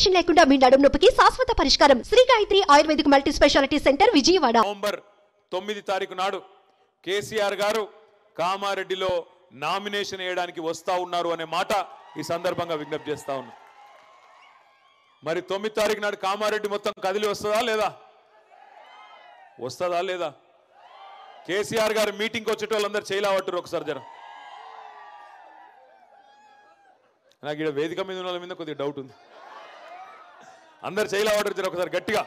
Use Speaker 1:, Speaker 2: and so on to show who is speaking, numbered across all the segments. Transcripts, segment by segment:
Speaker 1: inflation లేకుండా మీ నడుము నొప్పికి శాశ్వత పరిష్కారం Shri Gayatri Ayurvedic multi speciality centre Vijayawada November తొమ్మిది తారీఖు నాడు కేసీఆర్ గారు కామారెడ్డిలో నామినేషన్ వేయడానికి వస్తా ఉన్నారు అనే మాట ఈ సందర్భంగా విజ్ఞప్తి చేస్తా ఉన్నా మరి తొమ్మిది తారీఖు నాడు కామారెడ్డి మొత్తం కదిలి వస్తుందా లేదా వస్తుందా లేదా కేసీఆర్ గారు వచ్చేట వచ్చేటోళ్ళందరూ చేయలేవట్టు ఒకసారి జర నాకు ఇక్కడ వేదిక మీద ఉన్న మీద కొద్దిగా డౌట్ ఉంది అందరు చేయలే ఆర్డర్ ఇచ్చారు ఒకసారి గట్టిగా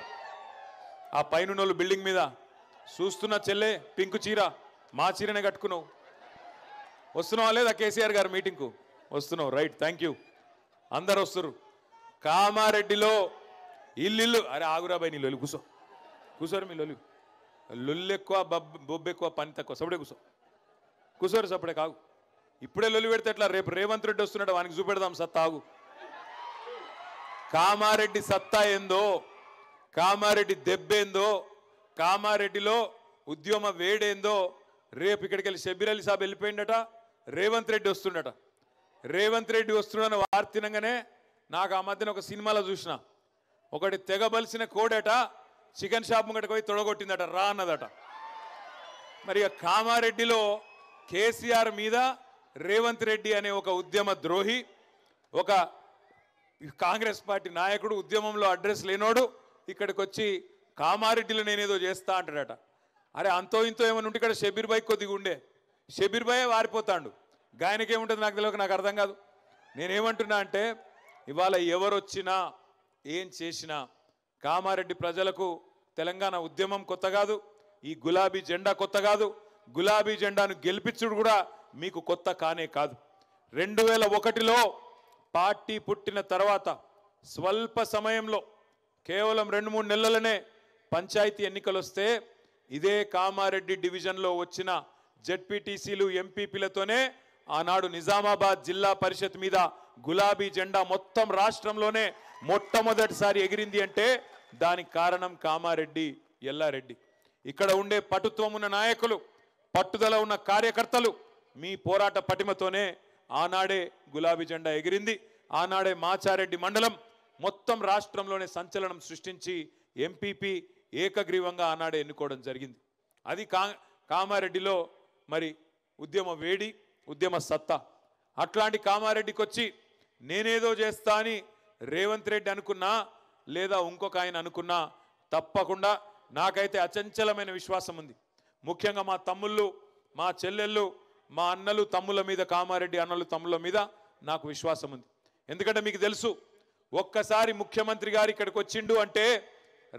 Speaker 1: ఆ పైన వాళ్ళు బిల్డింగ్ మీద చూస్తున్న చెల్లే పింకు చీర మా చీరనే కట్టుకున్నావు వస్తున్నావా లేదా కేసీఆర్ గారు మీటింగ్కు వస్తున్నావు రైట్ థ్యాంక్ యూ అందరు వస్తారు కామారెడ్డిలో ఇల్లు అరే ఆగురాబాయ్ నీ లొలి కూసో కూసోరు మీ లొలి లొల్లెక్కువ బొబ్బ బొబ్బెక్కువ పని తక్కువ సపడే కూసో కూసోరు సపడే కాగు ఇప్పుడే లొలి పెడితే ఎట్లా రేపు రేవంత్ రెడ్డి వస్తున్నాడు వానికి చూపెడదాం సత్తా ఆగు కామారెడ్డి సత్తా ఏందో కామారెడ్డి దెబ్బేందో కామారెడ్డిలో ఉద్యమ వేడేందో రేపు ఇక్కడికి వెళ్ళి షబీర్ అలీ సాబ్ వెళ్ళిపోయిండట రేవంత్ రెడ్డి వస్తుండట రేవంత్ రెడ్డి వస్తున్నాడని వార్తినంగానే నాకు ఆ మధ్యన ఒక సినిమాలో చూసిన ఒకటి తెగబలిసిన కోడట చికెన్ షాప్ ముంగట పోయి తొడగొట్టిందట రా అన్నదట మరి కామారెడ్డిలో కేసీఆర్ మీద రేవంత్ రెడ్డి అనే ఒక ఉద్యమ ద్రోహి ఒక కాంగ్రెస్ పార్టీ నాయకుడు ఉద్యమంలో అడ్రస్ లేనోడు ఇక్కడికి వచ్చి కామారెడ్డిలో నేనేదో చేస్తా అంటాడట అరే అంతో ఇంతో ఏమైనా ఉంటే ఇక్కడ షబీర్ బాయ్ కొద్దిగా ఉండే షబీర్ బాయే వారిపోతాడు గాయనకేముంటుంది నాకు తెలియక నాకు అర్థం కాదు నేనేమంటున్నా అంటే ఇవాళ ఎవరొచ్చినా ఏం చేసినా కామారెడ్డి ప్రజలకు తెలంగాణ ఉద్యమం కొత్త కాదు ఈ గులాబీ జెండా కొత్త కాదు గులాబీ జెండాను గెలిపించుడు కూడా మీకు కొత్త కానే కాదు రెండు వేల ఒకటిలో పార్టీ పుట్టిన తర్వాత స్వల్ప సమయంలో కేవలం రెండు మూడు నెలలనే పంచాయతీ ఎన్నికలు వస్తే ఇదే కామారెడ్డి డివిజన్లో వచ్చిన జడ్పీటీసీలు ఎంపీపీలతోనే ఆనాడు నిజామాబాద్ జిల్లా పరిషత్ మీద గులాబీ జెండా మొత్తం రాష్ట్రంలోనే మొట్టమొదటిసారి ఎగిరింది అంటే దానికి కారణం కామారెడ్డి ఎల్లారెడ్డి ఇక్కడ ఉండే పటుత్వం ఉన్న నాయకులు పట్టుదల ఉన్న కార్యకర్తలు మీ పోరాట పటిమతోనే ఆనాడే గులాబీ జెండా ఎగిరింది ఆనాడే మాచారెడ్డి మండలం మొత్తం రాష్ట్రంలోనే సంచలనం సృష్టించి ఎంపీపీ ఏకగ్రీవంగా ఆనాడే ఎన్నుకోవడం జరిగింది అది కా కామారెడ్డిలో మరి ఉద్యమ వేడి ఉద్యమ సత్తా అట్లాంటి కామారెడ్డికి వచ్చి నేనేదో చేస్తా అని రేవంత్ రెడ్డి అనుకున్నా లేదా ఇంకొక ఆయన అనుకున్నా తప్పకుండా నాకైతే అచంచలమైన విశ్వాసం ఉంది ముఖ్యంగా మా తమ్ముళ్ళు మా చెల్లెళ్ళు మా అన్నలు తమ్ముల మీద కామారెడ్డి అన్నలు తమ్ముల మీద నాకు విశ్వాసం ఉంది ఎందుకంటే మీకు తెలుసు ఒక్కసారి ముఖ్యమంత్రి గారు ఇక్కడికి వచ్చిండు అంటే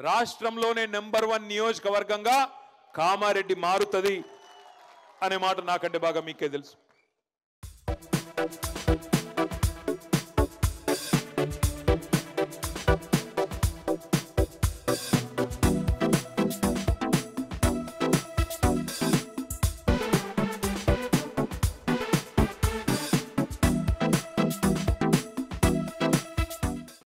Speaker 1: రాష్ట్రంలోనే నెంబర్ వన్ నియోజకవర్గంగా కామారెడ్డి మారుతుంది అనే మాట నాకంటే బాగా మీకే తెలుసు